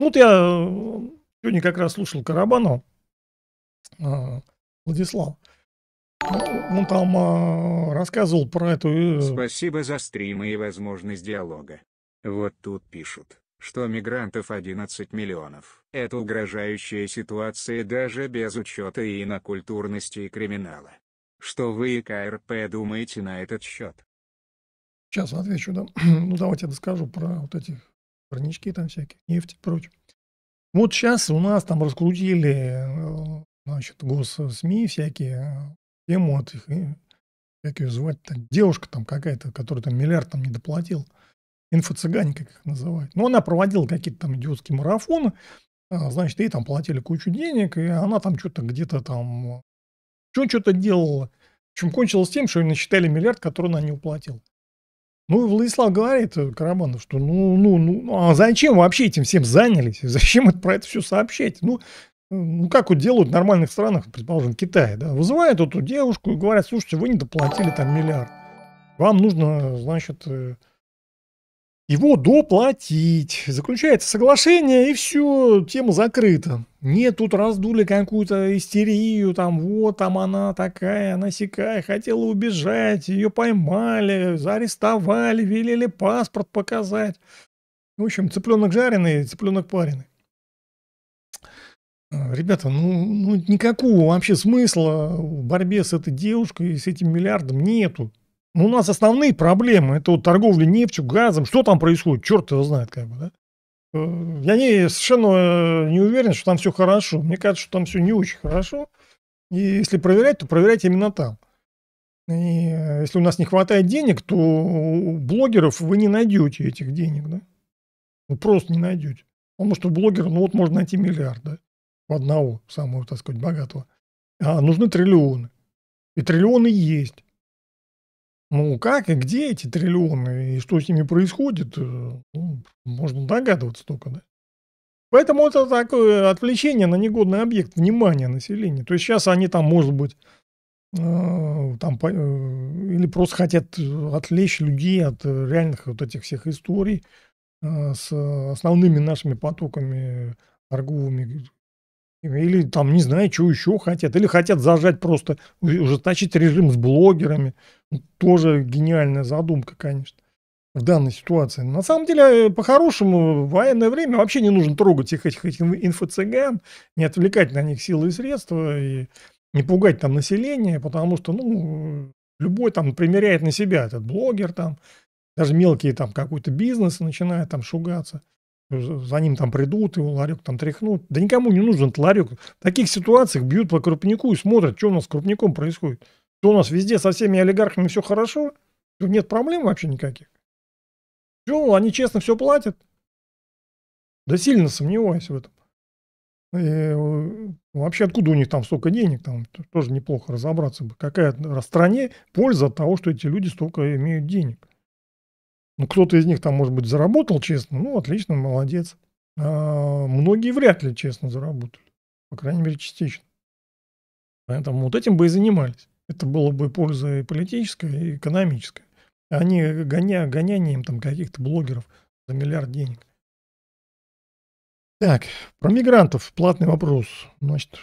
Ну, вот я э, сегодня как раз слушал Карабанова, э, Владислав. Ну, он там э, рассказывал про эту... Спасибо за стримы и возможность диалога. Вот тут пишут, что мигрантов 11 миллионов. Это угрожающая ситуация даже без учета инокультурности и криминала. Что вы, и КРП, думаете на этот счет? Сейчас отвечу, да. Ну, давайте я доскажу про вот этих парнички там всякие, нефть и прочее. Вот сейчас у нас там раскрутили э, значит, госсми всякие, э, тему от их, как ее звать, там, девушка там какая-то, которая там миллиард там не доплатил, инфо как их называют. Но ну, она проводила какие-то там идиотские марафоны, э, значит, ей там платили кучу денег, и она там что-то где-то там, что что-то делала. В общем, кончилось тем, что ей насчитали миллиард, который она не уплатила. Ну, Владислав говорит, э, Карабанов, что ну, ну, ну, ну а зачем вообще этим всем занялись? Зачем это, про это все сообщать? Ну, э, ну, как вот делают в нормальных странах, предположим, Китай, да, вызывают эту девушку и говорят, слушайте, вы не доплатили там миллиард. Вам нужно, значит, э, его доплатить. Заключается соглашение, и все, тема закрыта. Нет, тут раздули какую-то истерию, там вот, там она такая, она сякая, хотела убежать, ее поймали, заарестовали, велели паспорт показать. В общем, цыпленок жареный, цыпленок пареный. А, ребята, ну, ну никакого вообще смысла в борьбе с этой девушкой, и с этим миллиардом нету. Ну, у нас основные проблемы, это вот торговля нефтью, газом, что там происходит, черт его знает, как бы, да. Э, я не, совершенно э, не уверен, что там все хорошо. Мне кажется, что там все не очень хорошо. И если проверять, то проверять именно там. И э, если у нас не хватает денег, то у блогеров вы не найдете этих денег, да? Вы ну, просто не найдете. Потому что блогер, ну вот можно найти миллиард, да? В одного, самого, так сказать, богатого. А нужны триллионы. И триллионы есть. Ну, как и где эти триллионы, и что с ними происходит, э, ну, можно догадываться только, да. Поэтому это такое отвлечение на негодный объект, внимания населения. То есть сейчас они там, может быть, э, там, э, или просто хотят отвлечь людей от реальных вот этих всех историй с основными нашими потоками торговыми, или там, не знаю, что еще хотят. Или хотят зажать просто, ужесточить режим с блогерами. Ну, тоже гениальная задумка, конечно, в данной ситуации. На самом деле, э, по-хорошему, в военное время вообще не нужно трогать их этих, этих инфо-цыган, не отвлекать на них силы и средства, и не пугать там население, потому что, ну, любой там примеряет на себя этот блогер там, даже мелкие там какой-то бизнес начинает там шугаться за ним там придут, его ларек там тряхнут. Да никому не нужен ларек. В таких ситуациях бьют по крупнику и смотрят, что у нас с крупником происходит. Что у нас везде со всеми олигархами все хорошо, что нет проблем вообще никаких. что они честно все платят. Да сильно сомневаюсь в этом. И э, вообще откуда у них там столько денег, там тоже неплохо разобраться бы. Какая стране польза от того, что эти люди столько имеют денег. Ну, кто-то из них там, может быть, заработал честно, ну, отлично, молодец. А многие вряд ли честно заработали, по крайней мере, частично. Поэтому вот этим бы и занимались. Это было бы польза и политическая, и экономическая. А не гоня, гонянием там каких-то блогеров за миллиард денег. Так, про мигрантов платный вопрос. Значит,